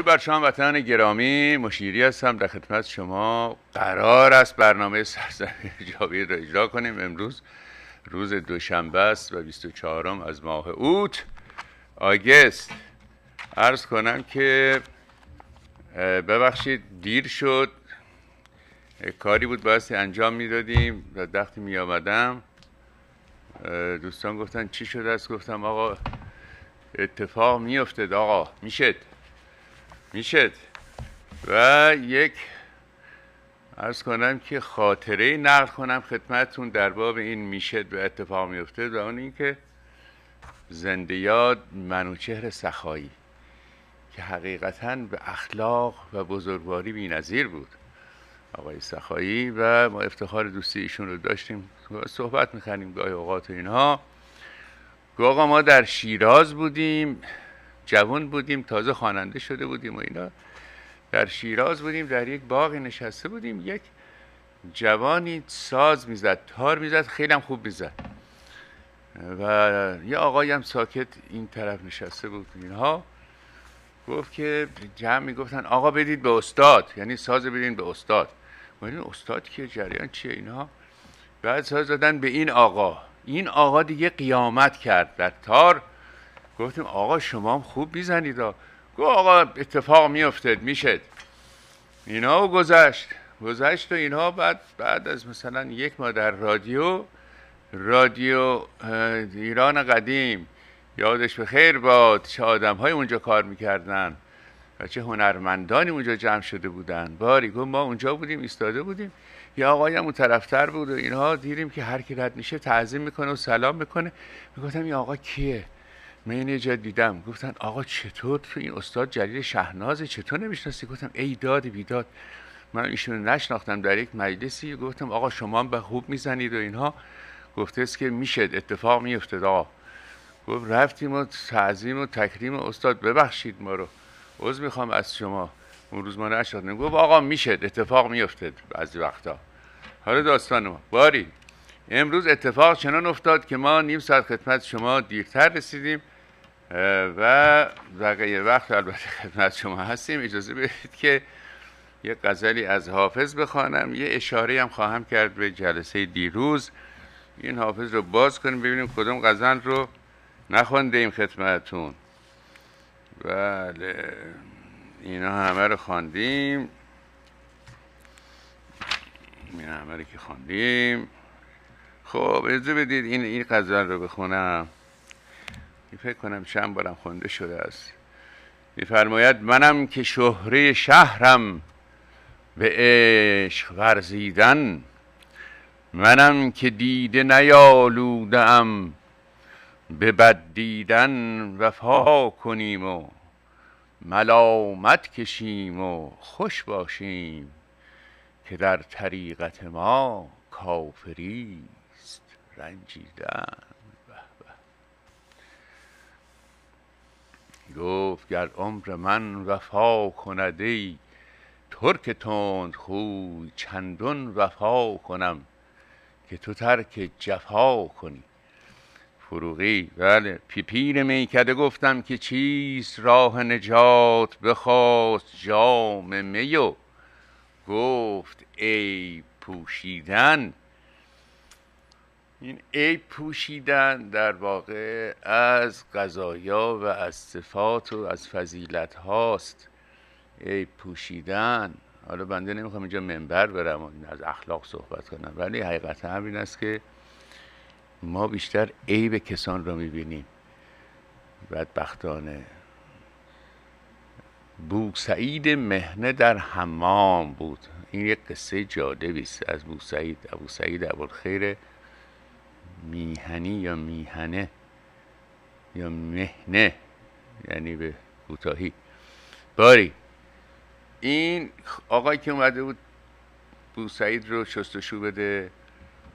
درود بر شما وطنان گرامی مشیری هستم در خدمت شما قرار است برنامه سرزمین جاوید را اجرا کنیم امروز روز دوشنبه است و 24 از ماه اوت آگست عرض کنم که ببخشید دیر شد کاری بود بایستی انجام میدادیم و وقتی می آمدم دوستان گفتن چی شده است گفتم آقا اتفاق میافتد آقا میشد میشد و یک ارز کنم که خاطره نقل کنم خدمتتون در باب این میشد به اتفاق میفته و اون اینکه زنده یاد منوچهر سخایی که حقیقتا به اخلاق و بزرگواری نظیر بود آقای سخایی و ما افتخار دوستی ایشون رو داشتیم صحبت میکنیم گاهی اوقات و اینها گاه ما در شیراز بودیم جوان بودیم تازه خواننده شده بودیم و اینا در شیراز بودیم در یک باغ نشسته بودیم یک جوانی ساز میزد تار میزد خیلی هم خوب میزد و یه آقایی هم ساکت این طرف نشسته بود اینها گفت که جمع میگفتن آقا بدید به استاد یعنی ساز بدین به استاد و این استاد که جریان چیه اینها بعد ساز دادن به این آقا این آقا دیگه قیامت کرد در تار گفتیم آقا شما هم خوب میزنید گو آقا اتفاق میافتد میشد اینا و گذشت گذشت و اینها بعد بعد از مثلا یک ماه در رادیو رادیو ایران قدیم یادش به خیر باد چه آدم های اونجا کار میکردن و چه هنرمندانی اونجا جمع شده بودن باری گفت ما اونجا بودیم ایستاده بودیم یه آقای هم اون طرفتر بود و اینها دیدیم که هر کی رد میشه تعظیم میکنه و سلام میکنه میگفتم این آقا کیه من یه جا دیدم گفتن آقا چطور تو این استاد جلیل شهنازه چطور نمیشناسی گفتم ای داد بیداد من ایشون نشناختم در یک مجلسی گفتم آقا شما به خوب میزنید و اینها است که میشد اتفاق میفتد آقا گفت رفتیم و تعظیم و تکریم استاد ببخشید ما رو عذر میخوام از شما اون روز ما نشد گفت آقا میشد اتفاق میفته بعضی وقتا حالا داستان ما باری امروز اتفاق چنان افتاد که ما نیم ساعت خدمت شما دیرتر رسیدیم و بقیه وقت البته خدمت شما هستیم اجازه بدید که یه غزلی از حافظ بخوانم یه اشاره هم خواهم کرد به جلسه دیروز این حافظ رو باز کنیم ببینیم کدوم غزل رو نخونده ایم خدمتون بله اینا همه رو خواندیم اینا همه رو که خواندیم خب اجازه بدید این این غزل رو بخونم فکر کنم چند بارم خونده شده است میفرماید منم که شهره شهرم به عشق ورزیدن منم که دیده نیالودم به بد دیدن وفا کنیم و ملامت کشیم و خوش باشیم که در طریقت ما کافری رنجیدن گفت گر عمر من وفا کند ای ترک تند خوی چندون وفا کنم که تو ترک جفا کنی فروغی بله می میکده گفتم که چیست راه نجات بخواست جام می گفت ای پوشیدن این عیب پوشیدن در واقع از قضایا و از صفات و از فضیلت هاست عیب پوشیدن حالا بنده نمیخوام اینجا منبر برم و این از اخلاق صحبت کنم ولی حقیقت همین است که ما بیشتر عیب کسان را میبینیم بدبختانه بوسعید مهنه در حمام بود این یک قصه جالبی است از بوسعید ابوسعید ابوالخیر میهنی یا میهنه یا مهنه یعنی به کوتاهی باری این آقایی که اومده بود بوسعید رو شستشو بده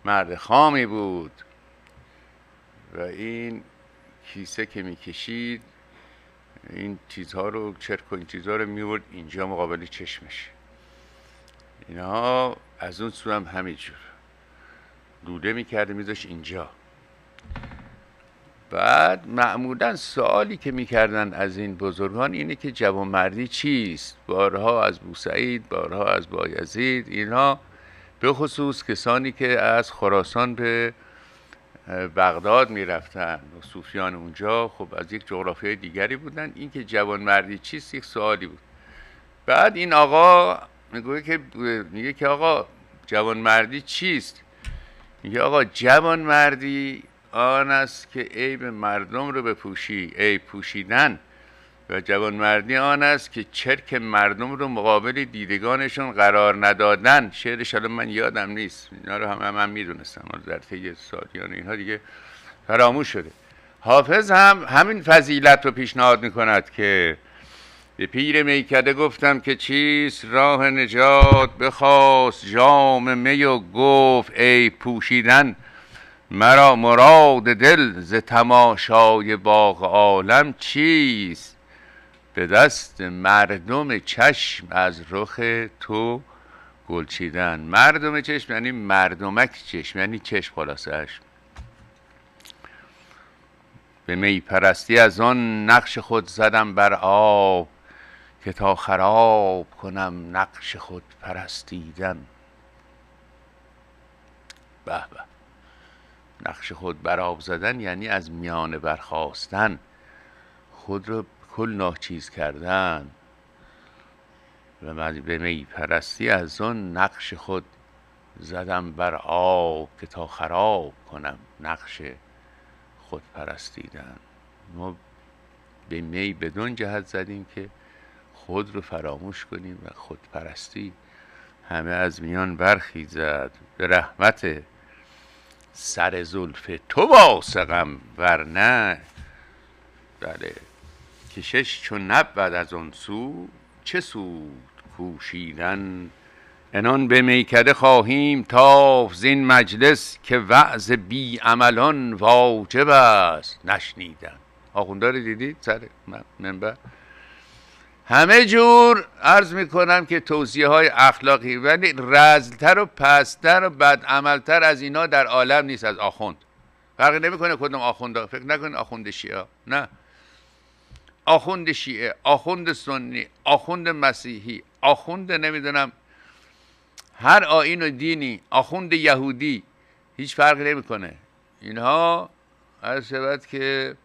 مرد خامی بود و این کیسه که میکشید این چیزها رو چرک و این چیزها رو میورد اینجا مقابل چشمش اینها از اون سو هم همینجور دوده میکرده میذاش اینجا بعد معمولا سوالی که میکردن از این بزرگان اینه که جوانمردی چیست بارها از بوسعید بارها از بایزید اینها به خصوص کسانی که از خراسان به بغداد میرفتن و صوفیان اونجا خب از یک جغرافیای دیگری بودن این که جوانمردی چیست یک سوالی بود بعد این آقا میگه که میگه که آقا جوانمردی چیست یا آقا جوان مردی آن است که عیب مردم رو بپوشی عیب پوشیدن و جوانمردی آن است که چرک مردم رو مقابل دیدگانشون قرار ندادن شعرش حالا من یادم نیست اینا رو هم من میدونستم در طی سالیان اینها دیگه فراموش شده حافظ هم همین فضیلت رو پیشنهاد میکند که به پیر میکده گفتم که چیست راه نجات بخواست جام می و گفت ای پوشیدن مرا مراد دل ز تماشای باغ عالم چیست به دست مردم چشم از رخ تو گلچیدن مردم چشم یعنی مردمک چشم یعنی چشم خلاصش به می پرستی از آن نقش خود زدم بر آب که تا خراب کنم نقش خود پرستیدن به به نقش خود براب زدن یعنی از میان برخواستن خود را کل ناچیز کردن و به می پرستی از اون نقش خود زدم بر آب که تا خراب کنم نقش خود پرستیدن ما به می بدون جهت زدیم که خود رو فراموش کنیم و خودپرستی همه از میان برخیزد به رحمت سر زلف تو واسقم نه بله کشش چون نبود از آن سو چه سود کوشیدن انان به میکده خواهیم تا زین مجلس که وعظ بی عملان واجب است نشنیدن رو دیدید سر منبر همه جور عرض کنم که توصیه های اخلاقی ولی رزلتر و پستر و بدعملتر از اینا در عالم نیست از آخوند فرقی کنه کدوم ها فکر نکنید آخوند شیعه نه آخوند شیعه آخوند سنی آخوند مسیحی آخوند نمیدونم هر آین و دینی آخوند یهودی هیچ فرقی نمیکنه اینها از شود که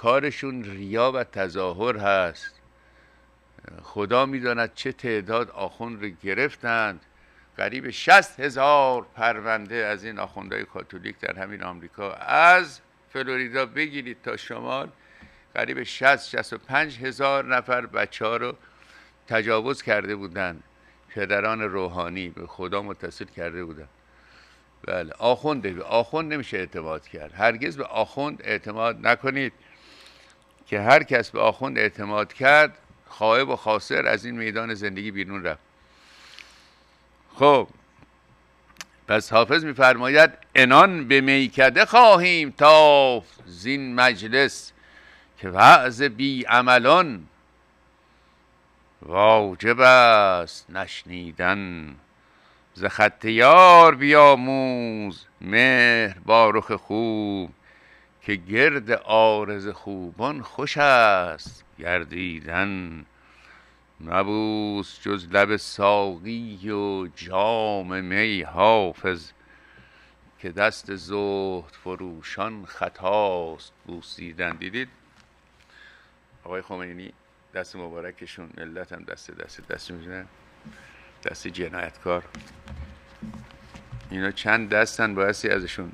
کارشون ریا و تظاهر هست خدا میداند چه تعداد آخوند رو گرفتند قریب شست هزار پرونده از این آخوندهای کاتولیک در همین آمریکا از فلوریدا بگیرید تا شمال قریب و پنج هزار نفر بچه ها رو تجاوز کرده بودند پدران روحانی به خدا متصل کرده بودند بله آخوند آخوند نمیشه اعتماد کرد هرگز به آخوند اعتماد نکنید که هر کس به آخوند اعتماد کرد خواهب و خاسر از این میدان زندگی بیرون رفت خب پس حافظ میفرماید انان به میکده خواهیم تا زین مجلس که وعظ بی عملان واجب است نشنیدن ز خط یار بیاموز مهر با رخ خوب که گرد آرز خوبان خوش است گردیدن نبوس جز لب ساقی و جام می حافظ که دست زهد فروشان خطاست بوسیدن دیدید آقای خمینی دست مبارکشون ملت هم دست دست دست دستی دست جنایتکار اینا چند دستن بایستی ازشون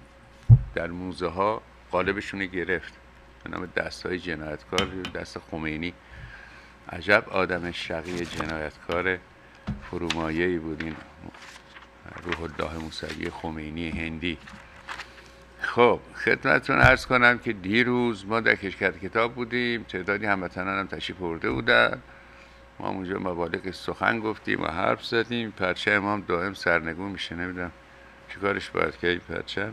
در موزه ها قالبشون گرفت به نام دست های جنایتکار دست خمینی عجب آدم شقی جنایتکار فرومایه بود این روح الله موسوی خمینی هندی خب خدمتتون ارز کنم که دیروز ما در کشکت کتاب بودیم تعدادی هموطنان هم تشریف برده بودن ما اونجا مبالغ سخن گفتیم و حرف زدیم پرچم امام دائم سرنگون میشه نمیدونم چیکارش باید که این پرچم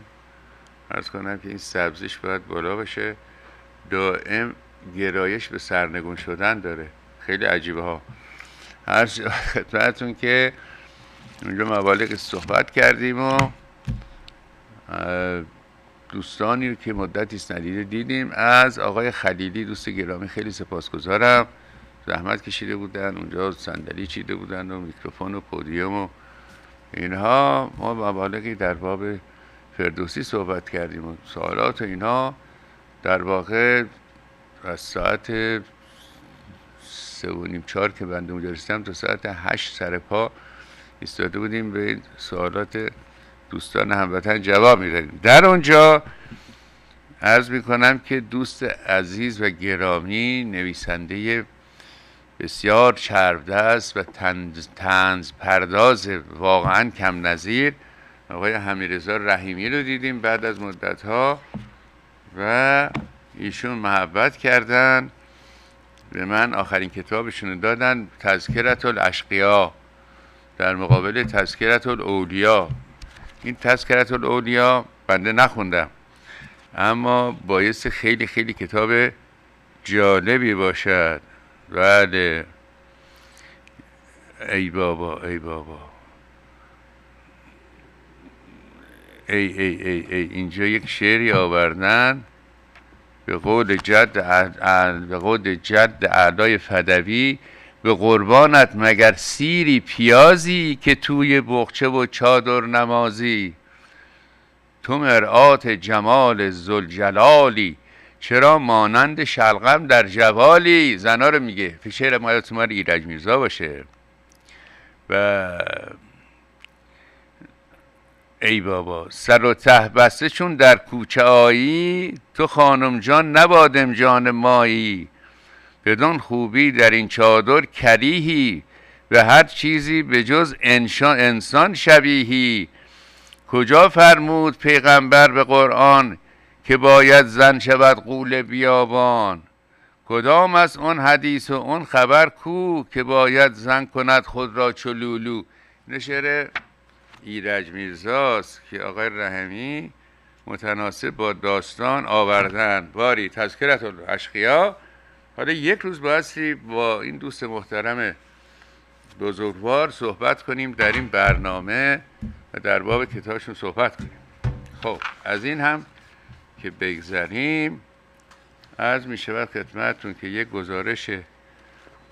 ارز کنم که این سبزیش باید بالا باشه دائم گرایش به سرنگون شدن داره خیلی عجیبه ها هر خدمتتون که اونجا مبالغ صحبت کردیم و دوستانی رو که مدتی است ندیده دیدیم از آقای خلیلی دوست گرامی خیلی سپاسگزارم زحمت کشیده بودن اونجا صندلی چیده بودن و میکروفون و پودیوم و اینها ما مبالغی در باب فردوسی صحبت کردیم و سوالات و اینها در واقع از ساعت سه و نیم چهار که بنده اونجا رسیدم تا ساعت هشت سر پا ایستاده بودیم به این سوالات دوستان هموطن جواب میدادیم در اونجا عرض میکنم که دوست عزیز و گرامی نویسنده بسیار چربدست و تنز, پرداز واقعا کم نظیر آقای حمیرزا رحیمی رو دیدیم بعد از مدت ها و ایشون محبت کردن به من آخرین کتابشون دادن تذکرت الاشقیا در مقابل تذکرت الاولیا این تذکرت الاولیا بنده نخوندم اما بایست خیلی خیلی کتاب جالبی باشد بله ای بابا ای بابا ای ای ای ای اینجا یک شعری آوردن به قول جد به قول جد اعلای فدوی به قربانت مگر سیری پیازی که توی بغچه و چادر نمازی تو مرآت جمال زلجلالی چرا مانند شلغم در جوالی زنا رو میگه شعر ما ایرج میرزا باشه و ای بابا سر و ته بسته چون در کوچه آیی تو خانم جان نبادم جان مایی بدون خوبی در این چادر کریهی و هر چیزی به جز انسان شبیهی کجا فرمود پیغمبر به قرآن که باید زن شود قول بیابان کدام از اون حدیث و اون خبر کو که باید زن کند خود را چلولو نشره ایرج میرزاست که آقای رحمی متناسب با داستان آوردن باری تذکرت الاشقیا حالا یک روز بایستی با این دوست محترم بزرگوار صحبت کنیم در این برنامه و در باب کتابشون صحبت کنیم خب از این هم که بگذریم از می شود خدمتتون که یک گزارش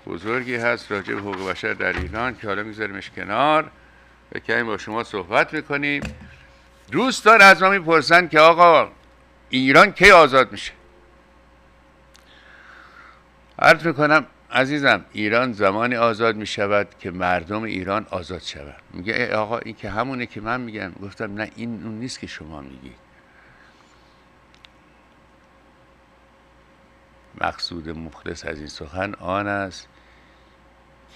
بزرگی هست راجع به حقوق بشر در ایران که حالا میگذاریمش کنار کمی با شما صحبت میکنیم دوستان از ما میپرسن که آقا ایران کی آزاد میشه عرض میکنم عزیزم ایران زمانی آزاد می شود که مردم ایران آزاد شود میگه ای آقا این که همونه که من میگم گفتم نه این اون نیست که شما میگی مقصود مخلص از این سخن آن است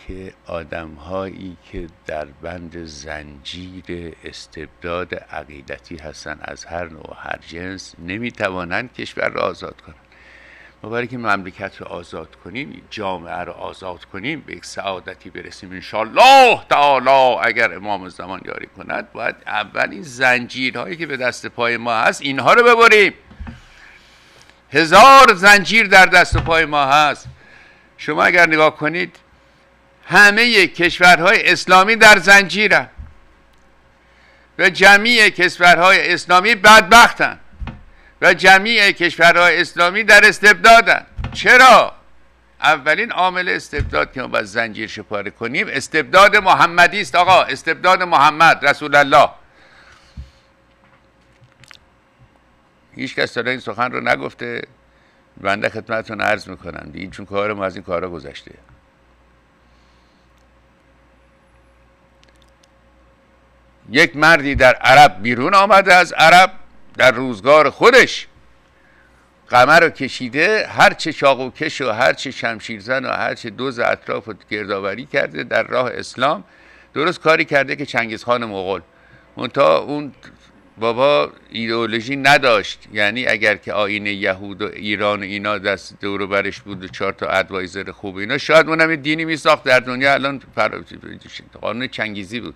که آدمهایی که در بند زنجیر استبداد عقیدتی هستند از هر نوع و هر جنس نمیتوانند کشور را آزاد کنند ما برای که مملکت رو آزاد کنیم جامعه رو آزاد کنیم به یک سعادتی برسیم انشالله تعالی اگر امام زمان یاری کند باید اول این زنجیرهایی که به دست پای ما هست اینها رو ببریم هزار زنجیر در دست پای ما هست شما اگر نگاه کنید همه کشورهای اسلامی در زنجیره و جمعی کشورهای اسلامی بدبختن و جمعی کشورهای اسلامی در استبدادن چرا؟ اولین عامل استبداد که ما باید زنجیر شپاره کنیم استبداد محمدی است آقا استبداد محمد رسول الله هیچ کس این سخن رو نگفته بنده خدمتتون عرض میکنم این چون کار ما از این کارا گذشته یک مردی در عرب بیرون آمده از عرب در روزگار خودش قمر رو کشیده هر چه و کش و هر چه شمشیرزن و هر چه دوز اطراف رو گردآوری کرده در راه اسلام درست کاری کرده که چنگیزخان مغول تا اون بابا ایدئولوژی نداشت یعنی اگر که آین یهود و ایران و اینا دست دور برش بود و چهار تا ادوایزر خوب اینا شاید اونم دینی می ساخت در دنیا الان قانون چنگیزی بود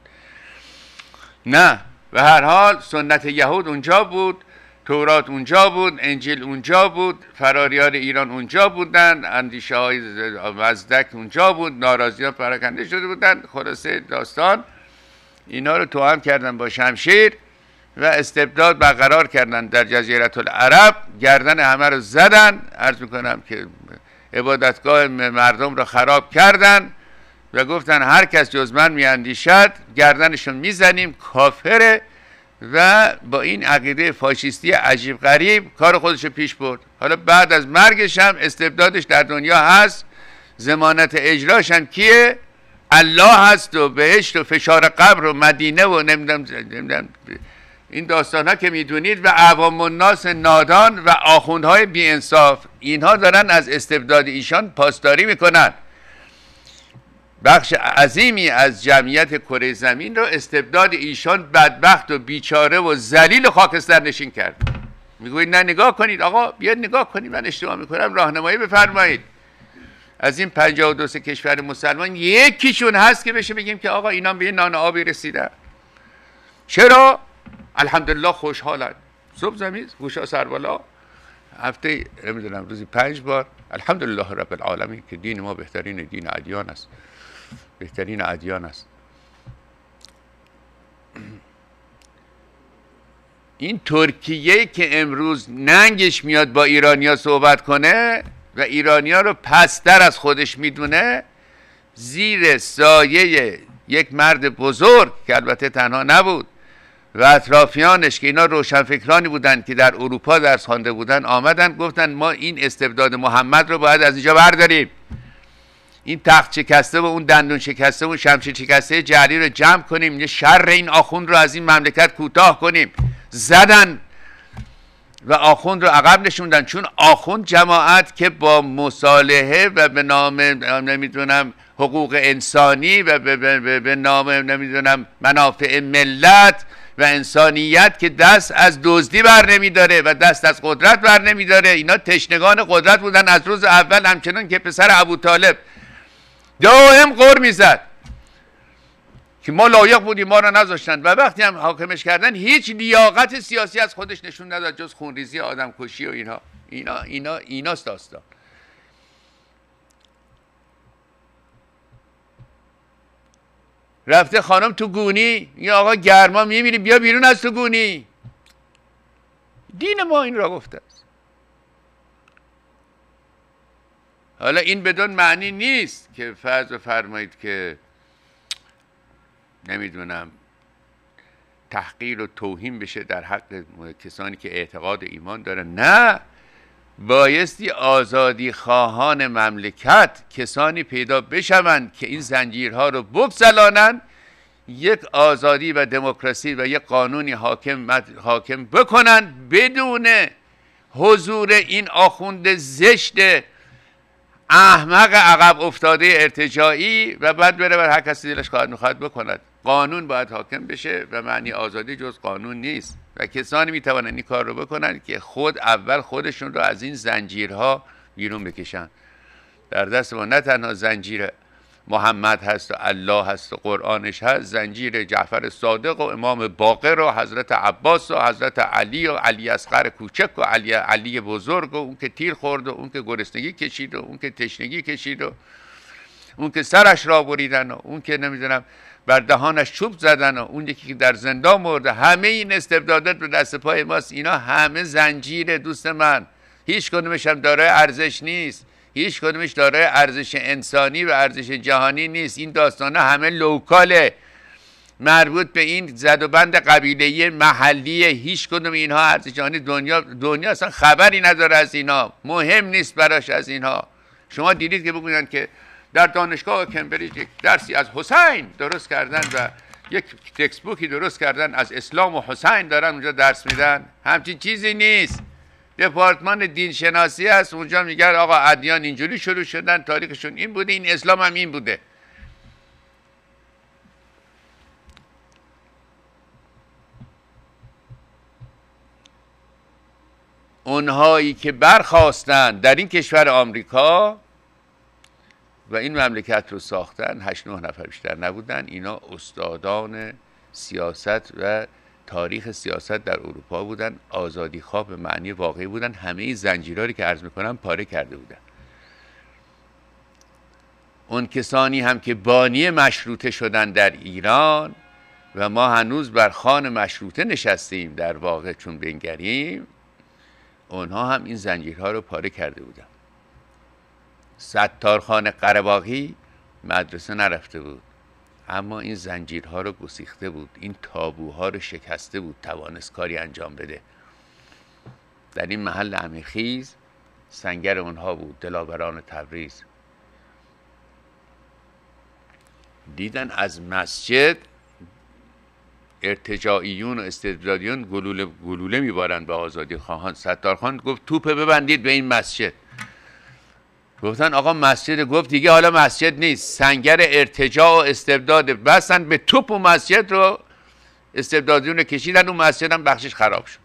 نه و هر حال سنت یهود اونجا بود تورات اونجا بود انجیل اونجا بود فراریار ایران اونجا بودن اندیشه های وزدک اونجا بود ها پراکنده شده بودن خلاصه داستان اینا رو توهم کردن با شمشیر و استبداد برقرار کردن در جزیرت العرب گردن همه رو زدن عرض میکنم که عبادتگاه مردم رو خراب کردن و گفتن هر کس جز من میاندیشد گردنشون میزنیم کافره و با این عقیده فاشیستی عجیب غریب کار خودش پیش برد حالا بعد از مرگش هم استبدادش در دنیا هست زمانت اجراش کیه الله هست و بهشت و فشار قبر و مدینه و نمیدونم این داستان ها که میدونید و عوام الناس نادان و آخوندهای انصاف اینها دارن از استبداد ایشان پاسداری میکنن بخش عظیمی از جمعیت کره زمین را استبداد ایشان بدبخت و بیچاره و ذلیل خاکستر نشین کرد میگوید نه نگاه کنید آقا بیاد نگاه کنید من اشتباه میکنم راهنمایی بفرمایید از این 52 کشور مسلمان یکیشون هست که بشه بگیم که آقا اینا به یه نان آبی رسیدن چرا الحمدلله خوشحالن صبح زمین گوشا سربالا هفته نمیدونم روزی پنج بار الحمدلله رب العالمین که دین ما بهترین دین ادیان است بهترین ادیان است این ترکیه که امروز ننگش میاد با ایرانیا صحبت کنه و ایرانیا رو پستر از خودش میدونه زیر سایه یک مرد بزرگ که البته تنها نبود و اطرافیانش که اینا روشنفکرانی بودند که در اروپا درس خوانده بودند آمدن گفتند ما این استبداد محمد رو باید از اینجا برداریم این تخت شکسته و اون دندون شکسته و شمشیر شکسته جری رو جمع کنیم یه شر این آخوند رو از این مملکت کوتاه کنیم زدن و آخوند رو عقب نشوندن چون آخوند جماعت که با مصالحه و به نام نمیدونم حقوق انسانی و به نام نمیدونم منافع ملت و انسانیت که دست از دزدی بر نمیداره و دست از قدرت بر نمیداره اینا تشنگان قدرت بودن از روز اول همچنان که پسر ابو طالب دائم قر میزد که ما لایق بودیم ما را نذاشتن و وقتی هم حاکمش کردن هیچ لیاقت سیاسی از خودش نشون نداد جز خونریزی آدم کشی و اینها اینا اینا ایناست داستان رفته خانم تو گونی یا آقا گرما میمیری بیا بیرون از تو گونی دین ما این را گفته حالا این بدون معنی نیست که فرض فرمایید که نمیدونم تحقیر و توهین بشه در حق کسانی که اعتقاد و ایمان دارن نه بایستی آزادی خواهان مملکت کسانی پیدا بشوند که این زنجیرها رو بگذلانند یک آزادی و دموکراسی و یک قانونی حاکم, حاکم بکنند بدون حضور این آخوند زشت احمق عقب افتاده ارتجاعی و بعد بره بر هر کسی دلش خواهد میخواد بکند قانون باید حاکم بشه و معنی آزادی جز قانون نیست و کسانی میتوانند این کار رو بکنند که خود اول خودشون رو از این زنجیرها بیرون بکشن در دست ما نه تنها زنجیر محمد هست و الله هست و قرآنش هست زنجیر جعفر صادق و امام باقر و حضرت عباس و حضرت علی و علی اصغر کوچک و علی, علی بزرگ و اون که تیر خورد و اون که گرسنگی کشید و اون که تشنگی کشید و اون که سرش را بریدن و اون که نمیدونم بر دهانش چوب زدن و اون یکی که در زندان مرده همه این استبدادات به دست پای ماست اینا همه زنجیره دوست من هیچ کدومش داره ارزش نیست هیچ کدومش دارای ارزش انسانی و ارزش جهانی نیست این داستانها همه لوکاله مربوط به این زد و بند قبیله محلی هیچ کدوم اینها ارزش جهانی دنیا دنیا اصلا خبری نداره از اینها مهم نیست براش از اینها شما دیدید که بگویند که در دانشگاه کمبریج یک درسی از حسین درست کردن و یک بوکی درست کردن از اسلام و حسین دارن اونجا درس میدن همچین چیزی نیست دپارتمان شناسی هست اونجا میگن آقا ادیان اینجوری شروع شدن تاریخشون این بوده این اسلام هم این بوده اونهایی که برخواستن در این کشور آمریکا و این مملکت رو ساختن هشت نه نفر بیشتر نبودن اینا استادان سیاست و تاریخ سیاست در اروپا بودن آزادی خواب به معنی واقعی بودن همه این زنجیراری که عرض میکنم پاره کرده بودن اون کسانی هم که بانی مشروطه شدن در ایران و ما هنوز بر خان مشروطه نشستیم در واقع چون بنگریم اونها هم این زنجیرها رو پاره کرده بودن ستارخان قرباقی مدرسه نرفته بود اما این زنجیرها رو گسیخته بود این تابوها رو شکسته بود توانست کاری انجام بده در این محل امیخیز سنگر اونها بود دلاوران تبریز دیدن از مسجد ارتجاعیون و استبدادیون گلوله, گلوله میبارند به آزادی خواهان ستارخان گفت توپه ببندید به این مسجد گفتن آقا مسجد گفت دیگه حالا مسجد نیست سنگر ارتجاع و استبداد بسن به توپ و مسجد رو استبدادیون کشیدن اون مسجد هم بخشش خراب شد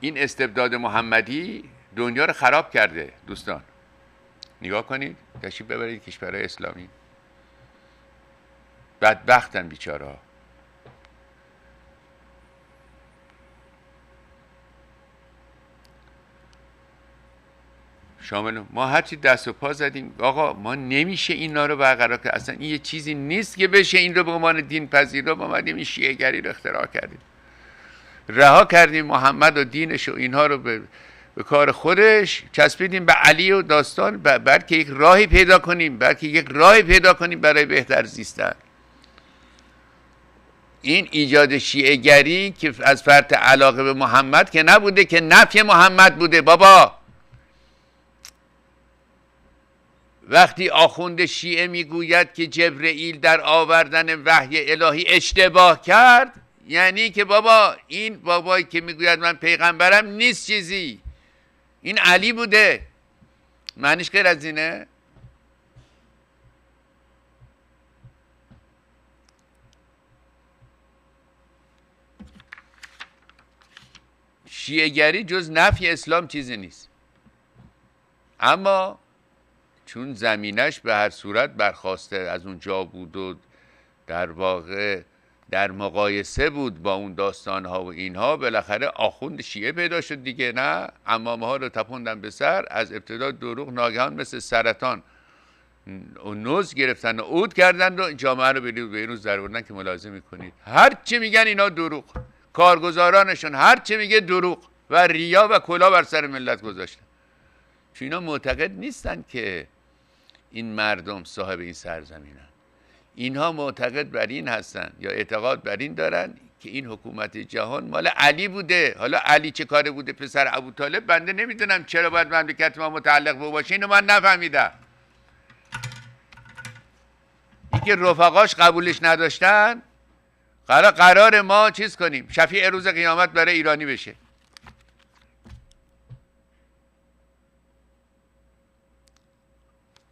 این استبداد محمدی دنیا رو خراب کرده دوستان نگاه کنید تشریف ببرید کشورهای اسلامی بدبختن بیچاره ها شامل ما هرچی دست و پا زدیم آقا ما نمیشه اینا رو برقرار کرد اصلا این یه چیزی نیست که بشه این رو به عنوان دین پذیر رو اومدیم این شیعه گری رو اختراع کردیم رها کردیم محمد و دینش و اینها رو به, به کار خودش چسبیدیم به علی و داستان بلکه یک راهی پیدا کنیم بلکه یک راهی پیدا کنیم برای بهتر زیستن این ایجاد شیعه گری که از فرط علاقه به محمد که نبوده که نفی محمد بوده بابا وقتی آخوند شیعه میگوید که جبرئیل در آوردن وحی الهی اشتباه کرد یعنی که بابا این بابایی که میگوید من پیغمبرم نیست چیزی این علی بوده معنیش غیر از اینه شیعه گری جز نفی اسلام چیزی نیست اما چون زمینش به هر صورت برخواسته از اونجا بود و در واقع در مقایسه بود با اون داستان ها و اینها بالاخره آخوند شیعه پیدا شد دیگه نه اما ها رو تپوندن به سر از ابتدا دروغ ناگهان مثل سرطان و نوز گرفتن و عود کردن و جامعه رو به این روز در که ملاحظه میکنید هر چی میگن اینا دروغ کارگزارانشون هر چی میگه دروغ و ریا و کلا بر سر ملت گذاشتن چون اینا معتقد نیستن که این مردم صاحب این سرزمینن اینها معتقد بر این هستن یا اعتقاد بر این دارن که این حکومت جهان مال علی بوده حالا علی چه کاره بوده پسر ابو طالب بنده نمیدونم چرا باید مملکت ما متعلق به باشه اینو من نفهمیدم که رفقاش قبولش نداشتن قرار قرار ما چیز کنیم شفیع روز قیامت برای ایرانی بشه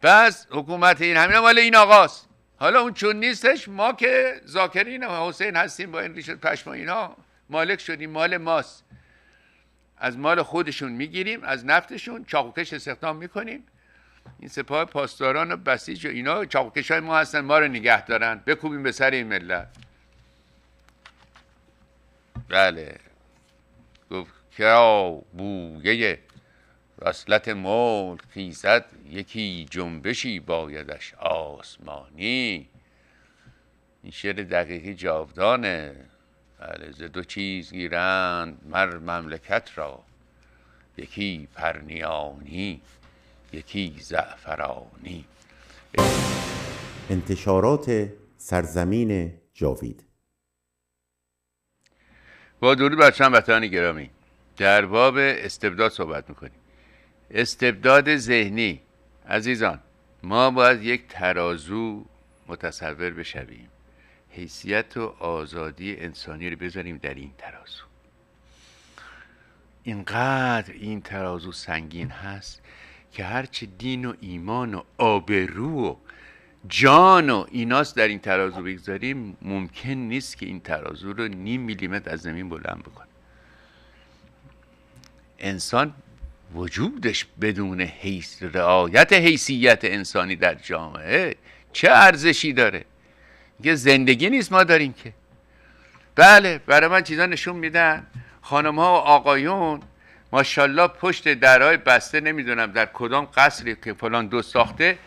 پس حکومت این همین مال این آقاست حالا اون چون نیستش ما که زاکرین و حسین هستیم با این پشما اینا مالک شدیم مال ماست از مال خودشون میگیریم از نفتشون چاقوکش استخدام میکنیم این سپاه پاسداران و بسیج و اینا چاقوکش های ما هستن ما رو نگه دارن بکوبیم به سر این ملت بله گفت کرا بویه رسلت مول خیزد یکی جنبشی بایدش آسمانی این شعر دقیقی جاودانه بله ز دو چیز گیرند مر مملکت را یکی پرنیانی یکی زعفرانی انتشارات سرزمین جاوید با درود بر هموطنان گرامی در باب استبداد صحبت میکنیم استبداد ذهنی عزیزان ما باید یک ترازو متصور بشویم حیثیت و آزادی انسانی رو بذاریم در این ترازو اینقدر این ترازو سنگین هست که هرچه دین و ایمان و آبرو و جان و ایناس در این ترازو بگذاریم ممکن نیست که این ترازو رو نیم میلیمتر از زمین بلند بکنه انسان وجودش بدون حیث رعایت حیثیت انسانی در جامعه چه ارزشی داره یه زندگی نیست ما داریم که بله برای من چیزا نشون میدن خانم ها و آقایون ماشاءالله پشت درهای بسته نمیدونم در کدام قصری که فلان دو ساخته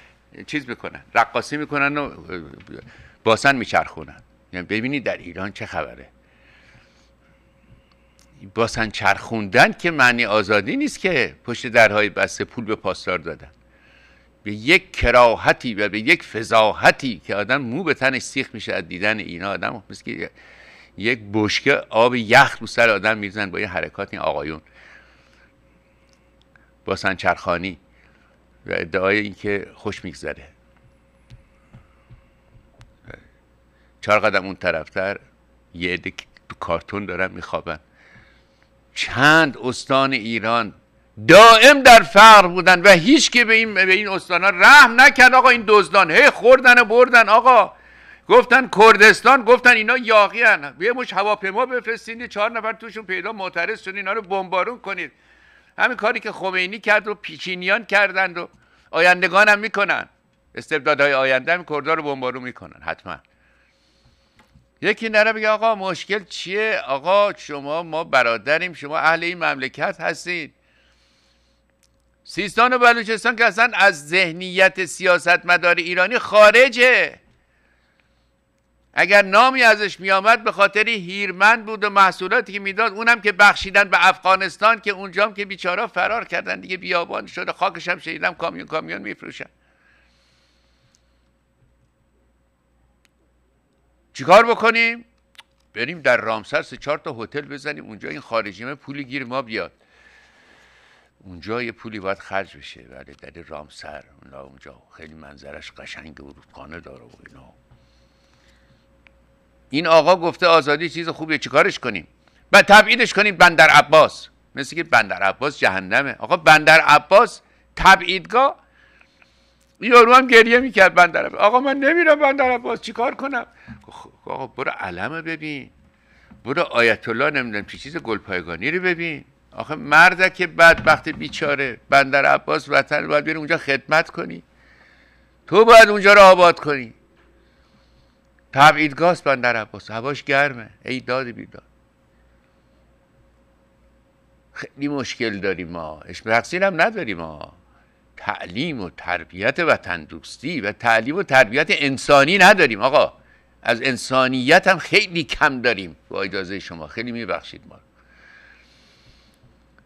چیز میکنن رقاصی میکنن و باسن میچرخونن یعنی ببینید در ایران چه خبره باسن چرخوندن که معنی آزادی نیست که پشت درهای بسته پول به پاسدار دادن به یک کراهتی و به یک فضاحتی که آدم مو به تنش سیخ میشه از دیدن اینا آدم مثل یک بشکه آب یخ رو سر آدم میزن با یه حرکات این آقایون باسن چرخانی و ادعای اینکه خوش میگذره چهار قدم اون طرفتر یه عده تو کارتون دارن میخوابن چند استان ایران دائم در فقر بودن و هیچ که به این, به این استان ها رحم نکرد آقا این دزدان هی خوردن و بردن آقا گفتن کردستان گفتن اینا یاقی هن یه مش هواپیما بفرستین چهار نفر توشون پیدا معترض شدن اینا رو بمبارون کنید همین کاری که خمینی کرد رو پیچینیان کردند و آیندگان هم میکنن استبدادهای آینده هم کردار رو بمبارو میکنن حتما یکی نره بگه آقا مشکل چیه آقا شما ما برادریم شما اهل این مملکت هستید سیستان و بلوچستان که اصلا از ذهنیت مدار ایرانی خارجه اگر نامی ازش میآمد به خاطر هیرمند بود و محصولاتی که میداد اونم که بخشیدن به افغانستان که اونجام که بیچارا فرار کردن دیگه بیابان شده خاکش هم شنیدم کامیون کامیون میفروشن چیکار بکنیم بریم در رامسر سه چهار تا هتل بزنیم اونجا این خارجی پولی گیر ما بیاد اونجا یه پولی باید خرج بشه ولی بله، در رامسر اونجا خیلی منظرش قشنگ و رودخانه داره و اینا این آقا گفته آزادی چیز خوبیه چیکارش کنیم و تبعیدش کنیم بندر عباس مثل که بندر عباس جهنمه آقا بندر عباس تبعیدگاه یارو هم گریه میکرد بندر عباس آقا من نمیرم بندر عباس چیکار کنم خب، خب، آقا برو علمه ببین برو آیت الله نمیدونم چی چیز گلپایگانی رو ببین آخه مرده که بدبخت بیچاره بندر عباس وطن باید بری اونجا خدمت کنی تو باید اونجا رو آباد کنی تبعیدگاست بندر عباس هواش گرمه ای داد بیداد خیلی مشکل داریم ما تقصیر هم نداریم ما تعلیم و تربیت وطن دوستی و تعلیم و تربیت انسانی نداریم آقا از انسانیت هم خیلی کم داریم با اجازه شما خیلی میبخشید ما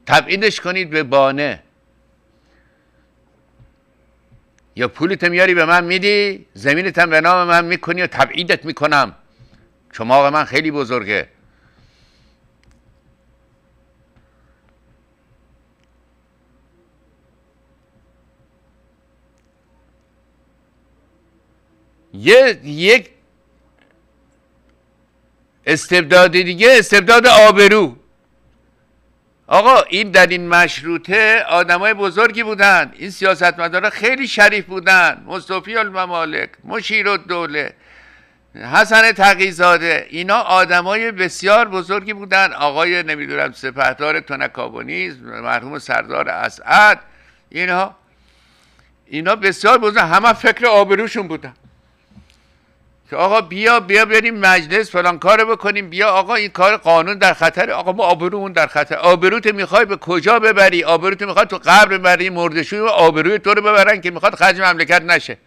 تبعیدش کنید به بانه یا پولی میاری به من میدی زمینتم به نام من میکنی و تبعیدت میکنم چماق من خیلی بزرگه یه یک استبداد دیگه استبداد آبرو آقا این در این مشروطه آدمای بزرگی بودن این سیاستمدارا خیلی شریف بودن مصطفی الممالک مشیر الدوله حسن تقیزاده اینا آدمای بسیار بزرگی بودن آقای نمیدونم سپهدار تنکابونیز مرحوم سردار اسعد اینها اینا بسیار بزرگ همه فکر آبروشون بودن که آقا بیا بیا بریم مجلس فلان کار بکنیم بیا آقا این کار قانون در خطر آقا ما آبرومون در خطر آبروت میخوای به کجا ببری آبروت میخواد تو قبر ببری مردشوی و آبروی تو رو ببرن که میخواد خرج مملکت نشه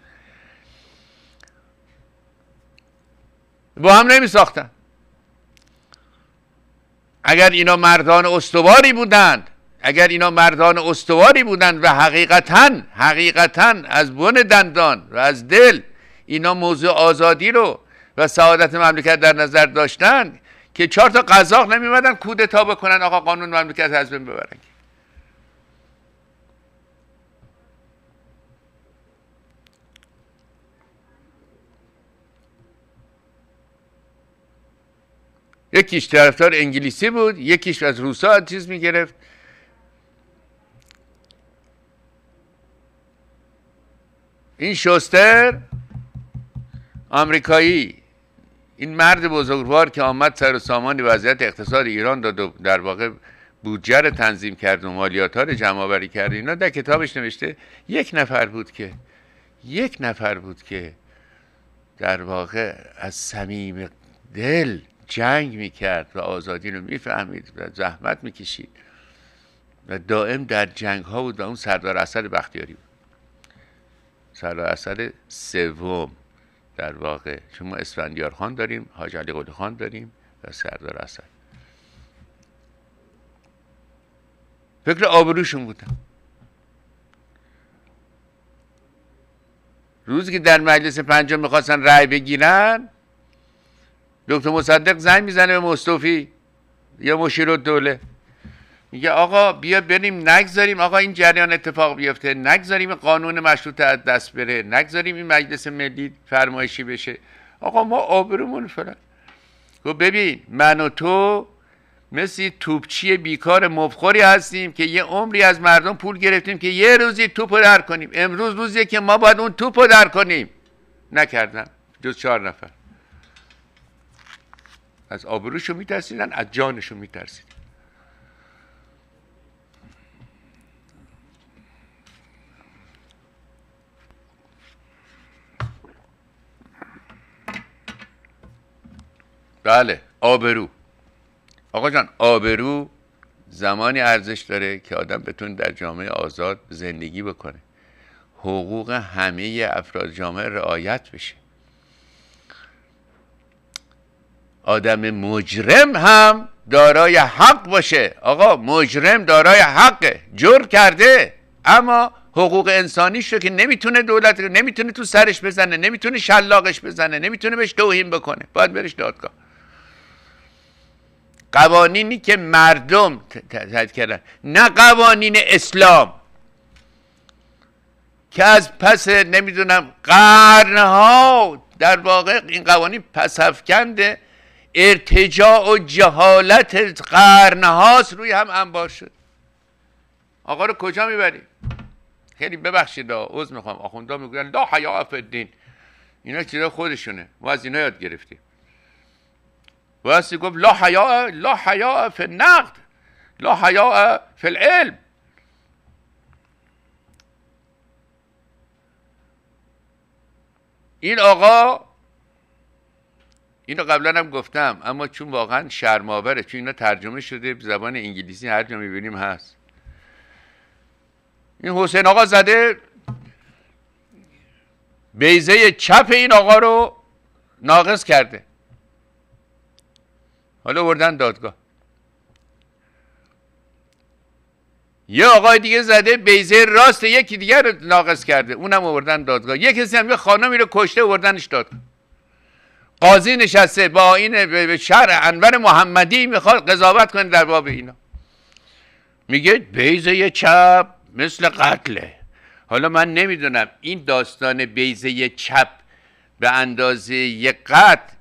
با هم نمی ساختن اگر اینا مردان استواری بودند اگر اینا مردان استواری بودند و حقیقتا حقیقتا از بن دندان و از دل اینا موضوع آزادی رو و سعادت مملکت در نظر داشتن که چهار تا قزاق نمیمدن کودتا بکنن آقا قانون مملکت از بین ببرن یکیش طرفدار انگلیسی بود یکیش از روسا چیز میگرفت این شوستر آمریکایی این مرد بزرگوار که آمد سر و سامانی وضعیت اقتصاد ایران داد و در واقع بودجه رو تنظیم کرد و مالیات ها رو جمع آوری کرد اینا در کتابش نوشته یک نفر بود که یک نفر بود که در واقع از صمیم دل جنگ میکرد و آزادی رو میفهمید و زحمت میکشید و دائم در جنگ ها بود و اون سردار اثر بختیاری بود سردار اثر سوم در واقع چون ما اسفندیار خان داریم حاج علی قلی خان داریم و سردار اسد فکر آبروشون بودن روزی که در مجلس پنجم میخواستن رأی بگیرن دکتر مصدق زنگ میزنه به مصطفی یا مشیر دوله میگه آقا بیا بریم نگذاریم آقا این جریان اتفاق بیفته نگذاریم قانون مشروطه از دست بره نگذاریم این مجلس ملی فرمایشی بشه آقا ما آبرومون فلان گفت ببین من و تو مثل توپچی بیکار مبخوری هستیم که یه عمری از مردم پول گرفتیم که یه روزی توپ رو در کنیم امروز روزیه که ما باید اون توپ رو در کنیم نکردن جز چهار نفر از آبروشو میترسیدن از جانشو میترسیدن بله آبرو آقا جان آبرو زمانی ارزش داره که آدم بتونه در جامعه آزاد زندگی بکنه حقوق همه افراد جامعه رعایت بشه آدم مجرم هم دارای حق باشه آقا مجرم دارای حقه جور کرده اما حقوق انسانیش رو که نمیتونه دولت نمیتونه تو سرش بزنه نمیتونه شلاقش بزنه نمیتونه بهش توهین بکنه باید برش دادگاه قوانینی که مردم تزد کردن نه قوانین اسلام که از پس نمیدونم قرنها در واقع این قوانین پسافکنده ارتجاع و جهالت قرنهاست روی هم انبار شد آقا رو کجا میبریم خیلی ببخشید عذر میخوام آخوندا میگوین لا حیا فی اینا چیزا خودشونه ما از اینا یاد گرفتیم بایستی گفت لا حیاء لا حیاء فی النقد لا حیاء فی العلم این آقا اینو قبلا هم گفتم اما چون واقعا شرماوره چون اینا ترجمه شده به زبان انگلیسی هر جا میبینیم هست این حسین آقا زده بیزه چپ این آقا رو ناقص کرده حالا بردن دادگاه یه آقای دیگه زده بیزه راست یکی دیگر رو ناقص کرده اونم آوردن دادگاه یه کسی هم یه خانمی رو کشته آوردنش داد قاضی نشسته با این شهر انور محمدی میخواد قضاوت کنه در باب اینا میگه بیزه چپ مثل قتله حالا من نمیدونم این داستان بیزه چپ به اندازه یک قتل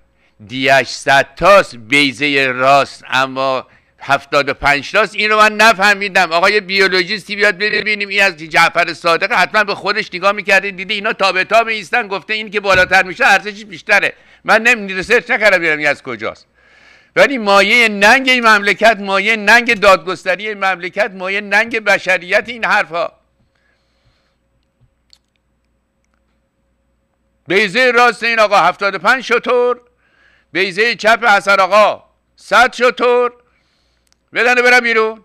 ست تاست بیزه راست اما هفتاد و پنج تاست این رو من نفهمیدم آقای بیولوژیستی بیاد ببینیم این از جعفر صادق حتما به خودش نگاه میکرده دیده اینا تا به تا ایستن گفته این که بالاتر میشه ارزشش بیشتره من نمیدونم ریسرچ نکردم بیرم از کجاست ولی مایه ننگ این مملکت مایه ننگ دادگستری این مملکت مایه ننگ بشریت این حرفها بیزه راست این آقا 75 شطور بیزه چپ حسن آقا صد شطور بدنه برم بیرون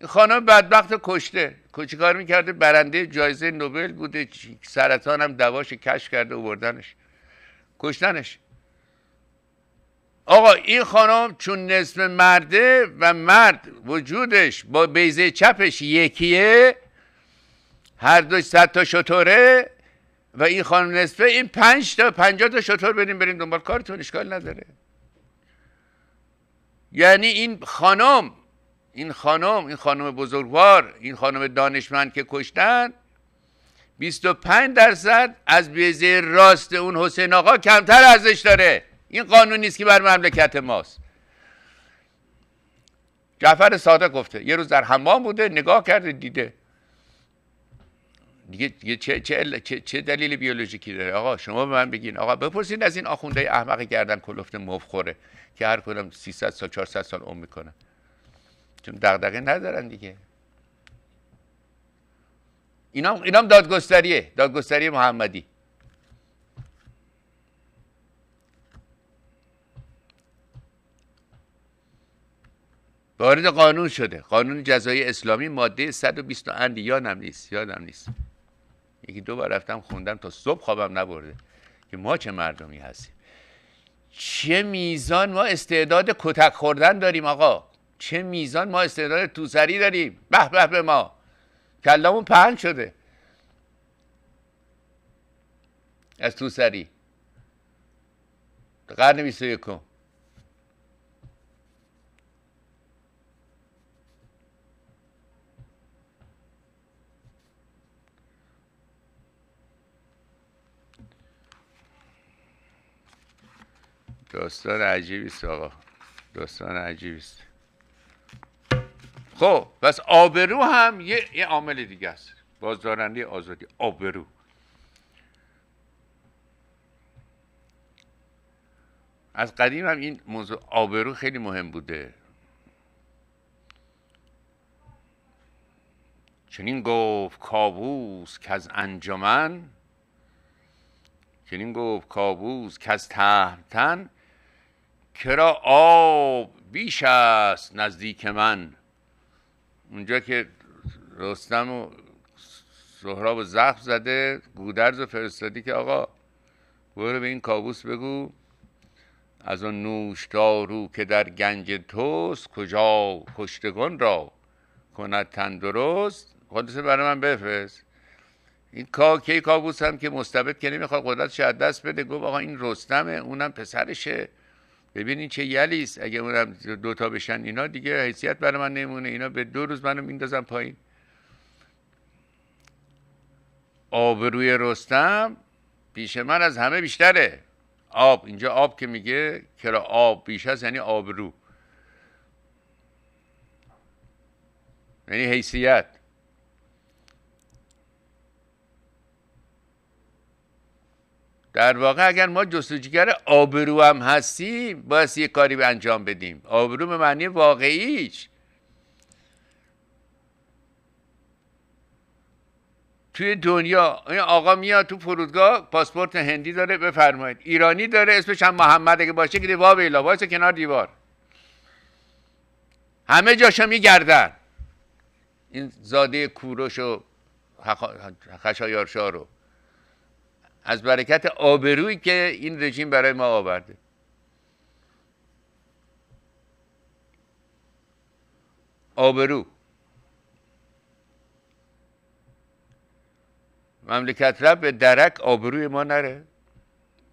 این خانم بدبخت کشته کار میکرده برنده جایزه نوبل بوده سرطان هم دواش کش کرده اووردنش کشتنش آقا این خانم چون نصف مرده و مرد وجودش با بیزه چپش یکیه هر دوش صد تا شطوره و این خانم نصفه این پنج تا پنجا تا شطور بریم بریم دنبال کارتون اشکال نداره یعنی این خانم این خانم این خانم بزرگوار این خانم دانشمند که کشتن 25 درصد از بیزه راست اون حسین آقا کمتر ارزش داره این قانون نیست که بر مملکت ماست جعفر صادق گفته یه روز در حمام بوده نگاه کرده دیده دیگه, چه, چه, چه, چه, دلیل بیولوژیکی داره آقا شما به من بگین آقا بپرسین از این آخونده احمق گردن کلفت مفخوره که هر کدوم 300 سال 400 سال عمر میکنن چون دغدغه ندارن دیگه اینا هم, اینا دادگستریه دادگستری محمدی وارد قانون شده قانون جزای اسلامی ماده 120 اند یادم نیست یادم نیست یکی دو بار رفتم خوندم تا صبح خوابم نبرده که ما چه مردمی هستیم چه میزان ما استعداد کتک خوردن داریم آقا چه میزان ما استعداد توسری داریم به به به ما کلامون پهن شده از توسری قرن 21 داستان عجیبی است آقا داستان عجیبی است خب پس آبرو هم یه, عامل دیگه است بازدارنده آزادی آبرو از قدیم هم این موضوع آبرو خیلی مهم بوده چنین گفت کابوس که از انجمن چنین گفت کابوس که از تهمتن کرا آب بیش است نزدیک من اونجا که رستم و سهراب و زخم زده گودرز و فرستادی که آقا برو به این کابوس بگو از اون نوش که در گنج توست کجا کشتگان را کند تندرست خودش برای من بفرست این کاکی کابوس هم که مستبد که نمیخواد قدرتش از دست بده گفت آقا این رستمه اونم پسرشه ببینین چه یلی است اگه اونم دو تا بشن اینا دیگه حیثیت برای من نمونه اینا به دو روز منو میندازن پایین آبروی رستم پیش من از همه بیشتره آب اینجا آب که میگه کرا آب بیش از یعنی آبرو یعنی حیثیت در واقع اگر ما جستجوگر آبرو هم هستیم باید یه کاری به انجام بدیم آبرو به معنی واقعیش توی دنیا این آقا میاد تو فرودگاه پاسپورت هندی داره بفرمایید ایرانی داره اسمش هم محمد اگه باشه که وا بیلا کنار دیوار همه جاشا میگردن این زاده کوروش و خشایارشا رو از برکت آبرویی که این رژیم برای ما آورده آبرو مملکت رب به درک آبروی ما نره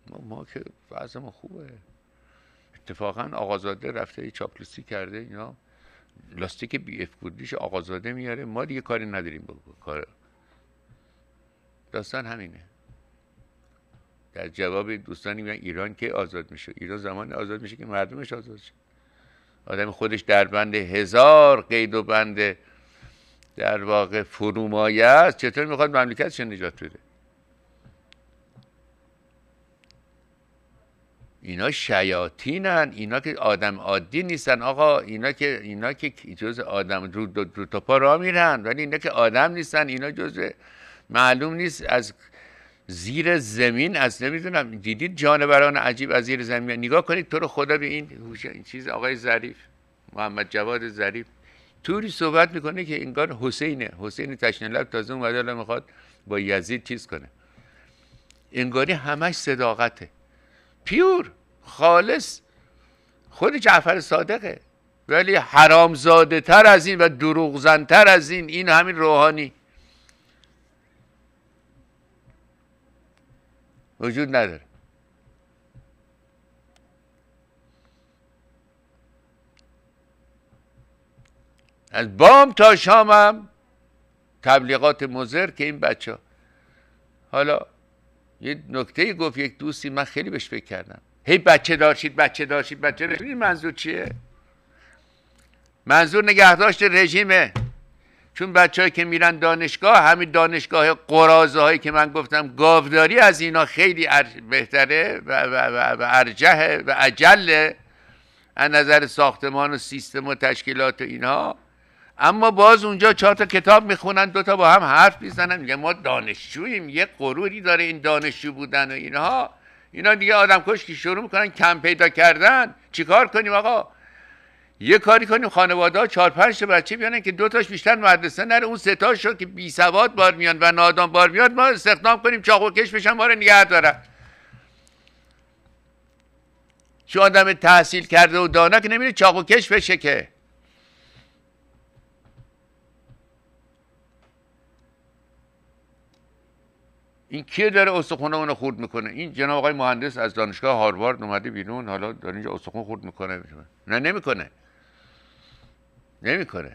ما, ما که وضع ما خوبه اتفاقا آقازاده رفته چاپلستی چاپلوسی کرده اینا لاستیک بی اف آقازاده میاره ما دیگه کاری نداریم با کار داستان همینه در جواب دوستانی میگن ایران که آزاد میشه ایران زمان آزاد میشه که مردمش آزاد شه آدم خودش در بند هزار قید و بند در واقع فرومایه است چطور میخواد مملکتش نجات بده اینا شیاطینن اینا که آدم عادی نیستن آقا اینا که اینا که جز آدم رو, رو, تا پا را میرن ولی اینا که آدم نیستن اینا جز معلوم نیست از زیر زمین از نمیدونم دیدید جانوران عجیب از زیر زمین نگاه کنید تو رو خدا به این این چیز آقای ظریف محمد جواد ظریف طوری صحبت میکنه که انگار حسینه حسین تشنلب تازه اومده میخواد با یزید چیز کنه انگاری همش صداقته پیور خالص خود جعفر صادقه ولی حرامزاده تر از این و دروغ تر از این این همین روحانی وجود نداره از بام تا شامم هم تبلیغات مزر که این بچه حالا یه نکته گفت یک دوستی من خیلی بهش فکر کردم هی بچه داشتید بچه داشتید بچه داشتید منظور چیه منظور نگهداشت رژیمه چون بچههایی که میرن دانشگاه همین دانشگاه قرازه هایی که من گفتم گاوداری از اینا خیلی بهتره و, و, و, و ارجهه و از نظر ساختمان و سیستم و تشکیلات و اینا اما باز اونجا چهار تا کتاب میخونن دوتا با هم حرف میزنن میگن ما دانشجوییم یه غروری داره این دانشجو بودن و اینها اینا دیگه آدم کش شروع میکنن کم پیدا کردن چیکار کنیم آقا یه کاری کنیم خانواده ها چهار پنج تا بچه بیانن که دوتاش بیشتر مدرسه نره اون سه تاش رو که بی سواد بار میان و نادان بار میاد ما استخدام کنیم چاقو کش بشن ما رو نگه دارن چون آدم تحصیل کرده و دانا که نمیره چاقو کش بشه که این کی داره استخونه اونو خورد میکنه این جناب آقای مهندس از دانشگاه هاروارد اومده بیرون حالا داره اینجا استخون خورد میکنه نه نمیکنه نمیکنه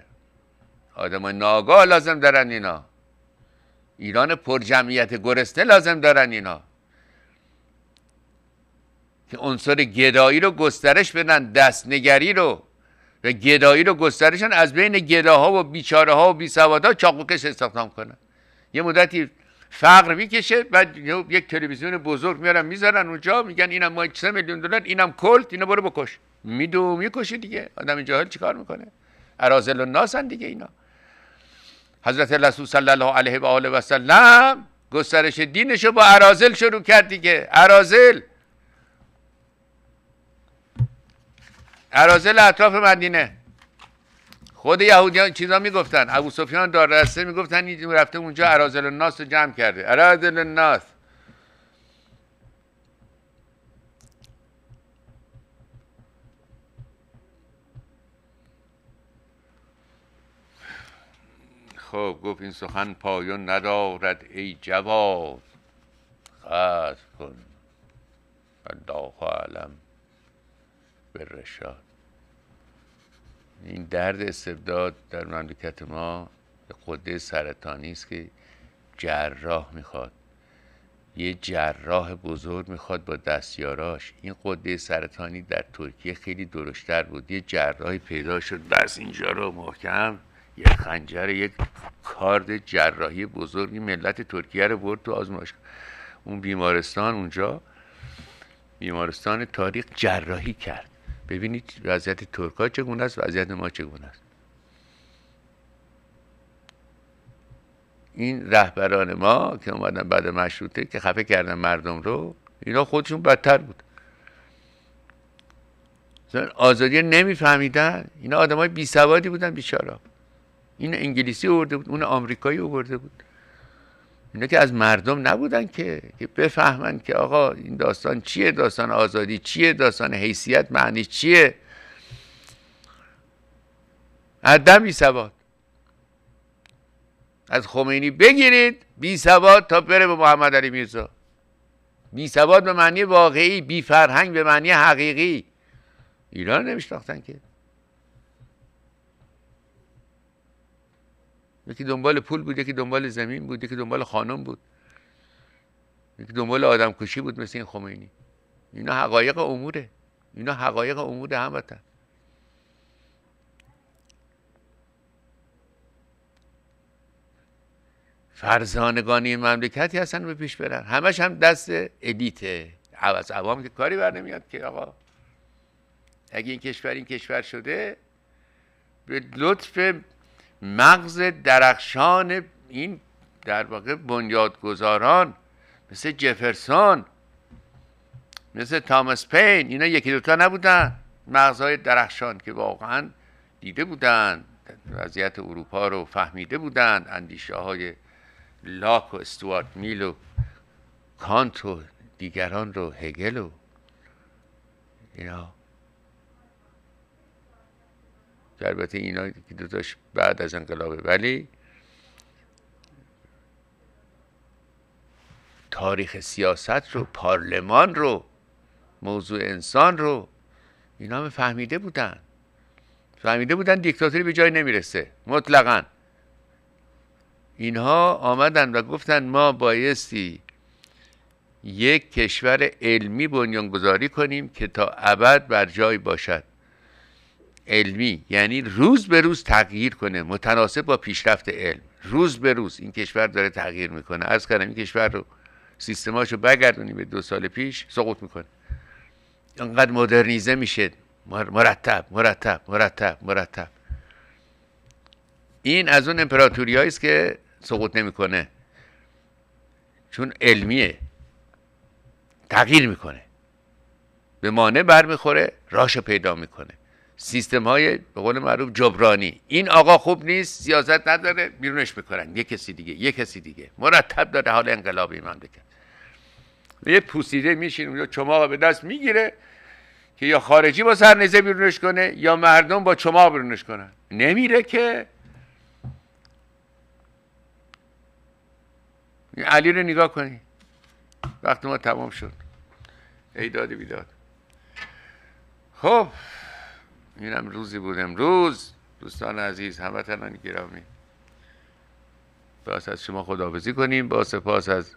آدمای ناگاه لازم دارن اینا ایران پر جمعیت گرسنه لازم دارن اینا که عنصر گدایی رو گسترش بدن دستنگری رو و گدایی رو گسترشن از بین گداها و بیچاره ها و بیسوادها چاقوکش استخدام کنن یه مدتی فقر میکشه بعد یک تلویزیون بزرگ میارن میذارن اونجا میگن اینم ما 3 میلیون دلار اینم کلت اینو برو بکش میدو میکشه دیگه آدم جاهل چیکار میکنه ارازل و دیگه اینا حضرت رسول صلی الله علیه و آله و سلم گسترش دینشو با ارازل شروع کرد دیگه ارازل ارازل اطراف مدینه خود یهودیان چیزا میگفتن ابو سفیان دار رسته میگفتن این رفته اونجا ارازل الناس رو جمع کرده ارازل الناس خب گفت این سخن پایان ندارد ای جواد خاص کن الله علم به رشاد این درد استبداد در مملکت ما قده سرطانی است که جراح میخواد یه جراح بزرگ میخواد با دستیاراش این قده سرطانی در ترکیه خیلی درشتر بود یه جراحی پیدا شد بس اینجا رو محکم یه خنجر یک کارد جراحی بزرگی ملت ترکیه رو برد تو آزمایش اون بیمارستان اونجا بیمارستان تاریخ جراحی کرد ببینید وضعیت ترکا چگونه است وضعیت ما چگونه است این رهبران ما که اومدن بعد مشروطه که خفه کردن مردم رو اینا خودشون بدتر بود آزادی نمیفهمیدن اینا آدمای بی سوادی بودن بیچاره این انگلیسی آورده بود اون آمریکایی آورده بود اینا که از مردم نبودن که که بفهمن که آقا این داستان چیه داستان آزادی چیه داستان حیثیت معنی چیه عدم بی سواد از خمینی بگیرید بی سواد تا بره به محمد علی میرزا بی سواد به معنی واقعی بی فرهنگ به معنی حقیقی ایران نمیشناختن که یکی دنبال پول بود یکی دنبال زمین بود یکی دنبال خانم بود یکی دنبال آدم کشی بود مثل این خمینی اینا حقایق اموره اینا حقایق امور هموطن فرزانگانی مملکتی هستن به پیش برن همش هم دست الیته عوض عوام که کاری بر نمیاد که آقا اگه این کشور این کشور شده به لطف مغز درخشان این در واقع بنیادگذاران مثل جفرسون مثل تامس پین اینا یکی دوتا نبودن مغزهای درخشان که واقعا دیده بودند وضعیت اروپا رو فهمیده بودند اندیشه های لاک و استوارت میل و کانت و دیگران رو هگل و اینا که البته اینا که دوتاش بعد از انقلابه ولی تاریخ سیاست رو پارلمان رو موضوع انسان رو اینا هم فهمیده بودن فهمیده بودن دیکتاتوری به جای نمیرسه مطلقا اینها آمدن و گفتن ما بایستی یک کشور علمی بنیانگذاری کنیم که تا ابد بر جای باشد علمی یعنی روز به روز تغییر کنه متناسب با پیشرفت علم روز به روز این کشور داره تغییر میکنه از کردم این کشور رو رو بگردونیم به دو سال پیش سقوط میکنه انقدر مدرنیزه میشه مرتب مرتب مرتب مرتب این از اون امپراتوری است که سقوط نمیکنه چون علمیه تغییر میکنه به مانع برمیخوره راش پیدا میکنه سیستم های به قول معروف جبرانی این آقا خوب نیست سیاست نداره بیرونش میکنن یه کسی دیگه یه کسی دیگه مرتب داره حال انقلابی مملکت یه پوسیده میشین اونجا چماق به دست میگیره که یا خارجی با سرنیزه بیرونش کنه یا مردم با چماق بیرونش کنن نمیره که علی رو نگاه کنی وقت ما تمام شد ایداد بیداد خب اینم روزی بود امروز دوستان عزیز هموطنان گرامی باز از شما خداحافظی کنیم با سپاس از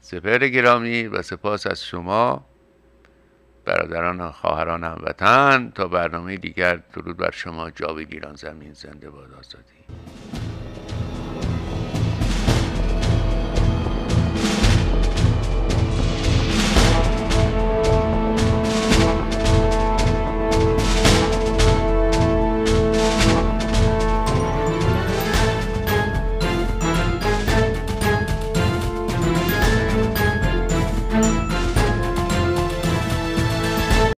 سپر گرامی و سپاس از شما برادران و خواهران وطن تا برنامه دیگر درود بر شما جاوید گیران زمین زنده باد آزادی